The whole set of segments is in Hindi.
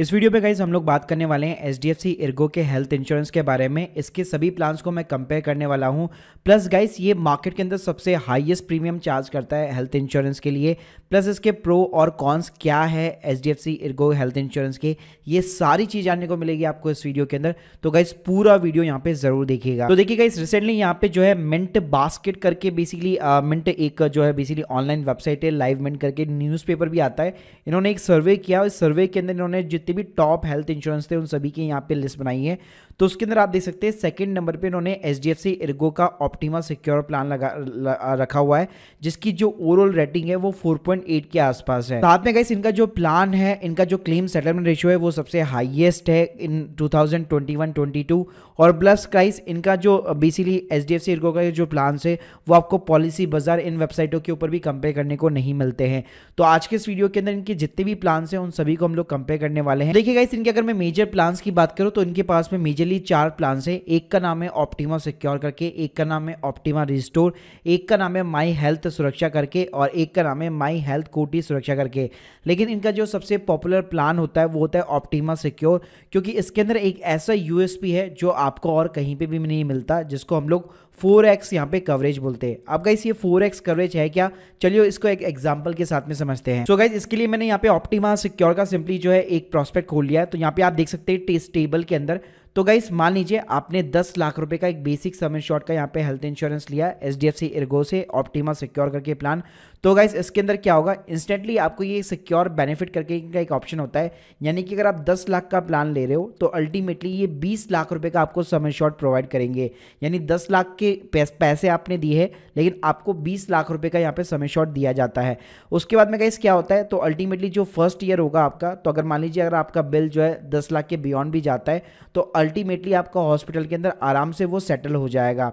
इस वीडियो पे गाइज हम लोग बात करने वाले हैं H D F C Ergo के हेल्थ इंश्योरेंस के बारे में इसके सभी प्लान्स को मैं कंपेयर करने वाला हूँ प्लस गाइज ये मार्केट के अंदर सबसे हाईएस्ट प्रीमियम चार्ज करता है हेल्थ इंश्योरेंस के लिए प्लस इसके प्रो और कॉन्स क्या है H D F C Ergo health insurance के ये सारी चीज़ जानने को मिलेगी आपको इस वीडियो के अंदर तो गाइज पूरा वीडियो यहाँ पे ज़रूर देखिएगा तो देखिए गाइज रिसेंटली यहाँ पे जो है मिंट बास्केट करके बेसिकली मिंट एक जो है बेसिकली ऑनलाइन वेबसाइट है लाइव मिंट करके न्यूज भी आता है इन्होंने एक सर्वे किया और इस सर्वे के अंदर इन्होंने जितने भी टॉप हेल्थ इंश्योरेंस थे उन सभी की यहाँ पे लिस्ट बनाई है तो उसके अंदर आप देख सकते हैं सेकंड नंबर पे इन्होंने H D F C Ergo का ऑप्टिमा सिक्योर प्लान लगा ल, रखा हुआ है जिसकी जो ओवरऑल रेटिंग है वो 4.8 के आसपास है साथ में गाइस इनका जो प्लान है इनका जो क्लेम सेटलमेंट रेशियो है वो सबसे हाईएस्ट है इन 2021-22 और प्लस गाइस इनका जो basically H D F C Ergo का जो प्लान है वो आपको पॉलिसी बाजार इन वेबसाइटों के ऊपर भी कंपेयर करने को नहीं मिलते हैं तो आज के इस वीडियो के अंदर इनके जितने भी प्लान हैं उन सभी को हम लोग कंपेयर करने वाले वाले हैं देखिए इनके अगर मैं मेजर प्लान की बात करूँ तो इनके पास में मेजरली चार प्लान है एक का नाम है ऑप्टीमा सिक्योर करके एक का नाम है ऑप्टीमा रिस्टोर एक का नाम है माई हेल्थ सुरक्षा करके और एक का नाम है माई हेल्थ कोटी सुरक्षा करके लेकिन इनका जो सबसे पॉपुलर प्लान होता है वो होता है ऑप्टीमा सिक्योर क्योंकि इसके अंदर एक ऐसा यूएसपी है जो आपको और कहीं पर भी नहीं मिलता जिसको हम लोग फोर एक्स यहाँ पे कवरेज बोलते हैं अब गाइस ये फोर एक्स कवरेज है क्या चलिए इसको एक एग्जाम्पल के साथ में समझते हैं सो so गाइस इसके लिए मैंने यहाँ पे ऑप्टिमा सिक्योर का सिंपली जो है एक प्रोस्पेक्ट खोल लिया है तो यहाँ पे आप देख सकते हैं टेस्ट टेबल के अंदर तो गाइस मान लीजिए आपने दस लाख रुपए का एक बेसिक सम शॉर्ट का यहाँ पे हेल्थ इंश्योरेंस लिया H D F C Ergo से ऑप्टीमा सिक्योर करके प्लान तो गाइस इसके अंदर क्या होगा इंस्टेंटली आपको ये सिक्योर बेनिफिट करके का एक ऑप्शन होता है यानी कि अगर आप 10 लाख का प्लान ले रहे हो तो अल्टीमेटली ये 20 लाख रुपए का आपको सम शॉर्ट प्रोवाइड करेंगे यानी 10 लाख के पैसे आपने दिए हैं लेकिन आपको 20 लाख रुपए का यहाँ पे समय इंश्योर्ड दिया जाता है उसके बाद में गाइस क्या होता है तो अल्टीमेटली जो फर्स्ट ईयर होगा आपका तो अगर मान लीजिए अगर आपका बिल जो है दस लाख के बियॉन्ड भी जाता है तो अल्टीमेटली आपका हॉस्पिटल के अंदर आराम से वो सेटल हो जाएगा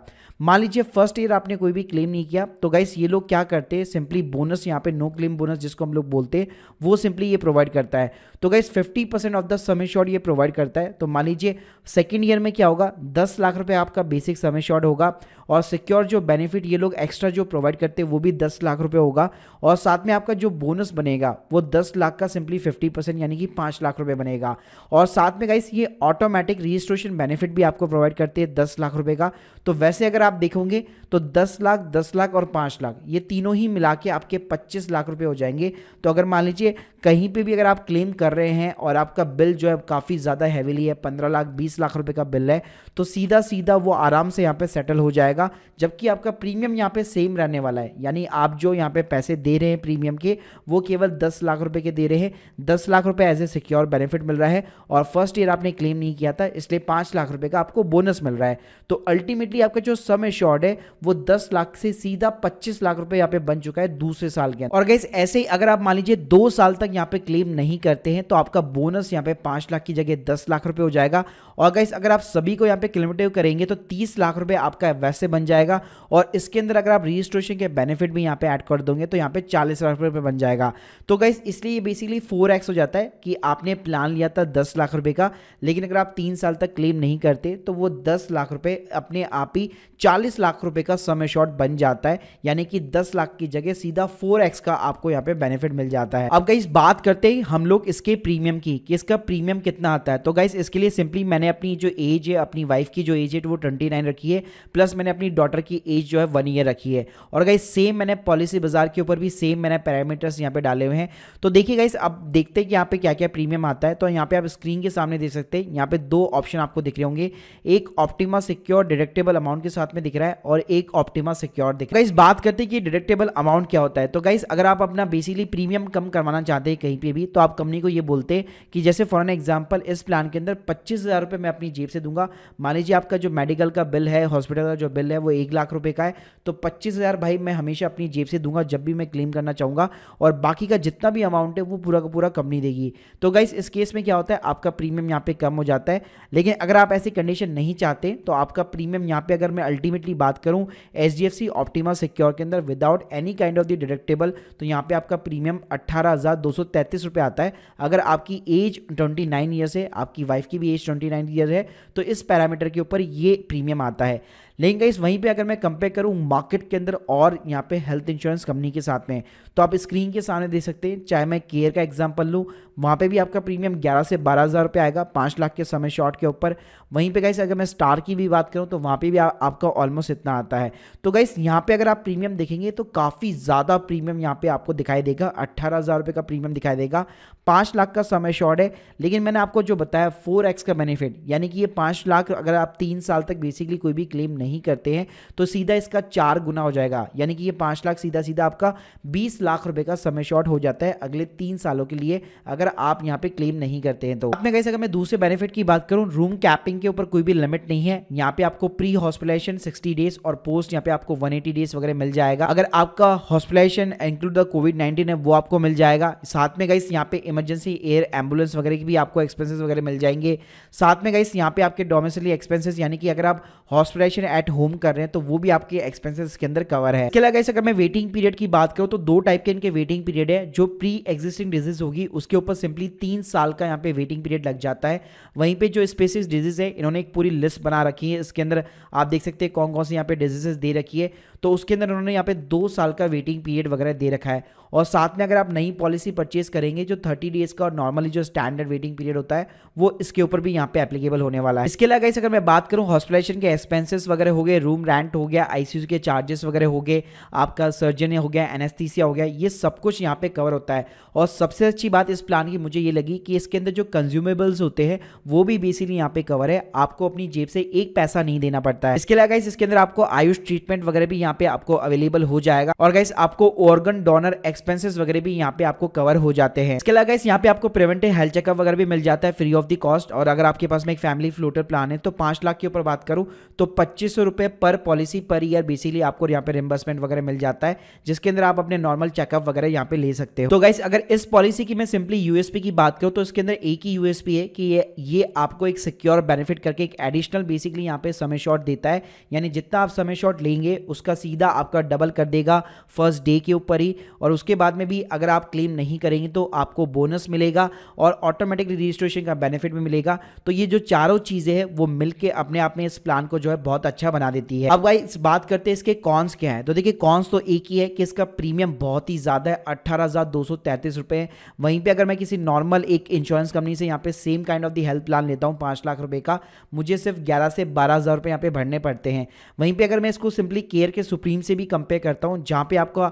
मान लीजिए फर्स्ट ईयर आपने कोई भी क्लेम नहीं किया तो गाइस ये लोग क्या करते हैं सिंपली बोनस यहाँ पे नो क्लेम बोनस जिसको हम लोग बोलते हैं वो सिंपली ये प्रोवाइड करता है तो गाइस 50 परसेंट ऑफ द समय शॉर्ट ये प्रोवाइड करता है तो मान लीजिए सेकेंड ईयर में क्या होगा दस लाख रुपये आपका बेसिक समय शॉर्ट होगा और सिक्योर जो बेनिफिट ये लोग एक्स्ट्रा जो प्रोवाइड करते हैं वो भी दस लाख रुपये होगा और साथ में आपका जो बोनस बनेगा वो दस लाख का सिंपली फिफ्टी यानी कि पाँच लाख रुपये बनेगा और साथ में गाइस ये ऑटोमेटिक रजिस्टर रजिस्ट्रेशन बेनिफिट भी आपको प्रोवाइड करती है दस लाख रुपए का तो वैसे अगर आप देखोगे तो दस लाख दस लाख और पाँच लाख ये तीनों ही मिला के आपके पच्चीस लाख रुपए हो जाएंगे तो अगर मान लीजिए कहीं पर भी अगर आप क्लेम कर रहे हैं और आपका बिल जो है काफ़ी ज़्यादा हैवीली है पंद्रह लाख बीस लाख रुपये का बिल है तो सीधा सीधा वो आराम से यहाँ पर सेटल हो जाएगा जबकि आपका प्रीमियम यहाँ पर सेम रहने वाला है यानी आप जो यहाँ पर पैसे दे रहे हैं प्रीमियम के वो केवल दस लाख रुपये के दे रहे हैं दस लाख रुपये एज ए सिक्योर बेनिफिट मिल रहा है और फर्स्ट ईयर आपने क्लेम नहीं किया था इस इसलिए पांच लाख रुपए का आपको बोनस मिल रहा है तो अल्टीमेटली आपका जो सम एश्योर्ड है वो दस लाख से सीधा पच्चीस लाख रुपए यहाँ पे बन चुका है दूसरे साल के अंदर और गैस ऐसे ही अगर आप मान लीजिए दो साल तक यहाँ पे क्लेम नहीं करते हैं तो आपका बोनस यहाँ पे पांच लाख की जगह दस लाख रुपए हो जाएगा और गैस अगर आप सभी को यहाँ पे क्लेमेटिव करेंगे तो तीस लाख रुपए आपका वैसे बन जाएगा और इसके अंदर अगर आप रजिस्ट्रेशन के बेनिफिट भी यहाँ पे ऐड कर दोगे तो यहाँ पे चालीस लाख रुपए बन जाएगा तो गैस इसलिए बेसिकली फोर हो जाता है कि आपने प्लान लिया था दस लाख रुपए का लेकिन अगर आप तीन साल साल तक क्लेम नहीं करते तो वो दस लाख रुपए अपने आप ही चालीस लाख रुपए का समय शॉर्ट बन जाता है यानी कि दस लाख की जगह सीधा फोर एक्स का आपको यहाँ पे बेनिफिट मिल जाता है अब गाइस बात करते ही हम लोग इसके प्रीमियम की कि इसका प्रीमियम कितना आता है तो गाइस इसके लिए सिंपली मैंने अपनी जो एज है अपनी वाइफ की जो एज है वो ट्वेंटी नाइन रखी है प्लस मैंने अपनी डॉटर की एज जो है वन ईयर रखी है और गाइस सेम मैंने पॉलिसी बाजार के ऊपर भी सेम मैंने पैरामीटर्स यहाँ पे डाले हुए हैं तो देखिए गाइस अब देखते हैं कि यहाँ पे क्या क्या प्रीमियम आता है तो यहाँ पे आप स्क्रीन के सामने देख सकते हैं यहाँ पे दो ऑप्शन आपको दिख रहे होंगे एक ऑप्टिमा सिक्योर डिडक्टेबल अमाउंट के साथ में दिख रहा है और एक ऑप्टिमा सिक्योर दिख रहा है इस बात करते हैं कि डिडक्टेबल अमाउंट क्या होता है तो गाइस अगर आप अपना बेसिकली प्रीमियम कम करवाना चाहते हैं कहीं पर भी तो आप कंपनी को ये बोलते हैं कि जैसे फॉर एन एग्जाम्पल इस प्लान के अंदर पच्चीस हज़ार रुपये मैं अपनी जेब से दूंगा मान लीजिए आपका जो मेडिकल का बिल है हॉस्पिटल का जो बिल है वो एक लाख रुपये का है तो पच्चीस हज़ार भाई मैं हमेशा अपनी जेब से दूंगा जब भी मैं क्लेम करना चाहूंगा और बाकी का जितना भी अमाउंट है वो पूरा का पूरा कंपनी देगी तो गाइस इस केस में क्या होता है आपका प्रीमियम यहाँ पे कम हो जाता है लेकिन अगर आप ऐसी कंडीशन नहीं चाहते तो आपका प्रीमियम यहाँ पे अगर मैं अल्टीमेटली बात करूँ H D F C Optima Secure के अंदर without any kind of the deductible तो यहाँ पे आपका प्रीमियम अट्ठारह हज़ार दो सौ तैंतीस रुपये आता है अगर आपकी एज ट्वेंटी नाइन ईयर्स है आपकी वाइफ की भी एज ट्वेंटी नाइन ईयर है तो इस पैरामीटर के ऊपर ये प्रीमियम आता है लेकिन गाइस वहीं पे अगर मैं कंपेयर करूँ मार्केट के अंदर और यहाँ पे हेल्थ इंश्योरेंस कंपनी के साथ में तो आप स्क्रीन के सामने देख सकते हैं चाहे मैं केयर का एग्जाम्पल लूँ वहाँ पे भी आपका प्रीमियम ग्यारह से बारह हज़ार रुपये आएगा पांच लाख के समय शॉर्ट के ऊपर वहीं पे गाइस अगर मैं स्टार की भी बात करूँ तो वहाँ पे भी आ, आपका ऑलमोस्ट इतना आता है तो गाइस यहाँ पे अगर आप प्रीमियम देखेंगे तो काफ़ी ज़्यादा प्रीमियम यहाँ पे आपको दिखाई देगा अट्ठारह हज़ार रुपये का प्रीमियम दिखाई देगा पाँच लाख का समय शॉर्ट है लेकिन मैंने आपको जो बताया फोर एक्स का बेनिफिट यानी कि ये पाँच लाख अगर आप तीन साल तक बेसिकली कोई भी क्लेम नहीं करते हैं तो सीधा इसका चार गुना हो जाएगा यानी कि ये पांच लाख सीधा सीधा आपका बीस लाख रुपए का समय शॉर्ट हो जाता है अगले तीन सालों के लिए अगर आप यहाँ पे क्लेम नहीं करते हैं तो आपने कहीं अगर मैं दूसरे बेनिफिट की बात करूँ रूम कैपिंग के ऊपर कोई भी लिमिट नहीं है यहाँ पे आपको प्री हॉस्पिटलाइजेशन सिक्सटी डेज और पोस्ट यहाँ पे आपको वन डेज वगैरह मिल जाएगा अगर आपका hospitalisation include the COVID nineteen है वो आपको मिल जाएगा साथ में गई यहाँ पे इमरजेंसी एयर एम्बुलेंस वगैरह की भी आपको एक्सपेंसेस वगैरह मिल जाएंगे साथ में गई यहाँ पे आपके डोमेसिली एक्सपेंसेस यानी कि अगर आप हॉस्पिटलाइजेशन एट होम कर रहे हैं तो वो भी आपके एक्सपेंसेस के अंदर कवर है इसके अगर मैं वेटिंग पीरियड की बात करूँ तो दो टाइप के इनके वेटिंग पीरियड है जो प्री एग्जिस्टिंग डिजीज होगी उसके ऊपर सिंपली तीन साल का यहाँ पे वेटिंग पीरियड लग जाता है वहीं पर जो स्पेसिस डिजीज है इन्होंने एक पूरी लिस्ट बना रखी है इसके अंदर आप देख सकते हैं कौन कौन से यहाँ पे डिजीजेस दे रखी है तो उसके अंदर उन्होंने यहाँ पे दो साल का वेटिंग पीरियड वगैरह दे रखा है और साथ में अगर आप नई पॉलिसी परचेज करेंगे जो थर्टी डेज का और नॉर्मली जो स्टैंडर्ड वेटिंग पीरियड होता है वो इसके ऊपर भी यहाँ पे एप्लीकेबल होने वाला है इसके अलावा अगर मैं बात करूँ हॉस्पिटलाइजेशन के एक्सपेंसेस वगैरह हो गए रूम रेंट हो गया आईसीयू के चार्जेस वगैरह हो गए आपका सर्जन हो गया एनेस्थीसिया हो गया ये सब कुछ यहाँ पे कवर होता है और सबसे अच्छी बात इस प्लान की मुझे ये लगी कि इसके अंदर जो कंज्यूमेबल्स होते हैं वो भी बेसिकली यहाँ पे कवर है आपको अपनी जेब से एक पैसा नहीं देना पड़ता है इसके अलावा इसके अंदर आपको आयुष ट्रीटमेंट वगैरह भी यहाँ पे आपको अवेलेबल हो जाएगा और गाइस आपको ऑर्गन डोनर एक्स एक्सपेंसेस वगैरह भी यहाँ पे आपको कवर हो जाते हैं इसके अलावा यहाँ पे आपको प्रिवेंटिव हेल्थ चेकअप वगैरह भी मिल जाता है फ्री ऑफ द कॉस्ट और अगर आपके पास में एक फैमिली फ्लोटर प्लान है तो पांच लाख के ऊपर बात करूँ तो पच्चीस पर पॉलिसी पर ईयर बेसिकली आपको यहाँ पे रिम्बर्समेंट वगैरह मिल जाता है जिसके अंदर आप अपने नॉर्मल चेकअप वगैरह यहाँ पे ले सकते हो तो गाइस अगर इस पॉलिसी की मैं सिंपली यूएसपी की बात करूँ तो इसके अंदर एक ही यूएसपी है कि ये ये आपको एक सिक्योर बेनिफिट करके एक एडिशनल बेसिकली यहाँ पे समय शॉर्ट देता है यानी जितना आप समय शॉर्ट लेंगे उसका सीधा आपका डबल कर देगा फर्स्ट डे के ऊपर ही और उसके उसके बाद में भी अगर आप क्लेम नहीं करेंगे तो आपको बोनस मिलेगा और ऑटोमेटिकली रजिस्ट्रेशन का बेनिफिट भी मिलेगा तो ये जो चारों चीज़ें हैं वो मिलकर अपने आप में इस प्लान को जो है बहुत अच्छा बना देती है अब भाई बात करते हैं इसके कॉन्स क्या है तो देखिए कॉन्स तो एक ही है कि इसका प्रीमियम बहुत ही ज़्यादा है अट्ठारह हज़ार वहीं पर अगर मैं किसी नॉर्मल एक इंश्योरेंस कंपनी से यहाँ पे same kind of the health plan लेता हूँ पांच लाख रुपए का मुझे सिर्फ ग्यारह से बारह हज़ार रुपए यहाँ पे भरने पड़ते हैं वहीं पर अगर मैं इसको सिंपली केयर के सुप्रीम से भी कंपेयर करता हूँ जहां पर आपका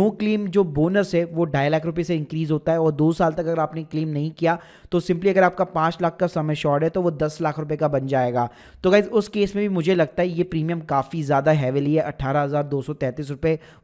नो क्लेम जो बोनस है वो ढाई लाख रुपये से इंक्रीज़ होता है और दो साल तक अगर आपने क्लेम नहीं किया तो सिंपली अगर आपका पाँच लाख का समय शॉर्ट है तो वो दस लाख रुपये का बन जाएगा तो गाइज उस केस में भी मुझे लगता है ये प्रीमियम काफ़ी ज़्यादा हैवेली है अट्ठारह हज़ार दो सौ तैंतीस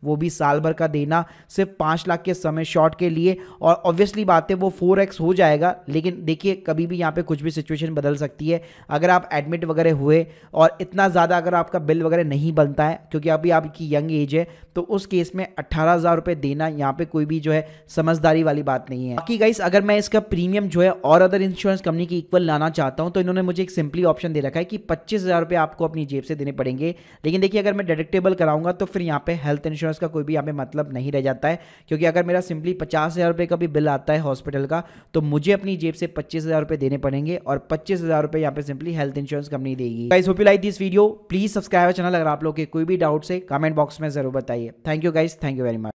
वो भी साल भर का देना सिर्फ पाँच लाख के समय शॉर्ट के लिए और ऑब्वियसली बात है वो फोर एक्स हो जाएगा लेकिन देखिए कभी भी यहाँ पे कुछ भी सिचुएशन बदल सकती है अगर आप एडमिट वगैरह हुए और इतना ज़्यादा अगर आपका बिल वगैरह नहीं बनता है क्योंकि अभी आपकी यंग एज है तो उस केस में अट्ठारह हज़ार रुपए देना यहाँ यहाँ पे कोई भी जो है समझदारी वाली बात नहीं है बाकी गाइस अगर मैं इसका प्रीमियम जो है और अदर इंश्योरेंस कंपनी की इक्वल लाना चाहता हूँ तो इन्होंने मुझे एक सिंपली ऑप्शन दे रखा है कि पच्चीस हज़ार रुपये आपको अपनी जेब से देने पड़ेंगे लेकिन देखिए अगर मैं डिडक्टेबल कराऊंगा तो फिर यहाँ पे हेल्थ इंश्योरेंस का कोई भी यहाँ पे मतलब नहीं रह जाता है क्योंकि अगर मेरा सिंपली पचास हज़ार रुपये का भी बिल आता है हॉस्पिटल का तो मुझे अपनी जेब से पच्चीस हज़ार रुपये देने पड़ेंगे और पच्चीस हज़ार रुपये यहाँ पे सिंपली हेल्थ इंश्योरेंस कंपनी देगी guys hope you like this video please subscribe channel अगर आप लोग के कोई भी डाउट से कमेंट बॉक्स में जरूर बताइए thank you guys thank you very much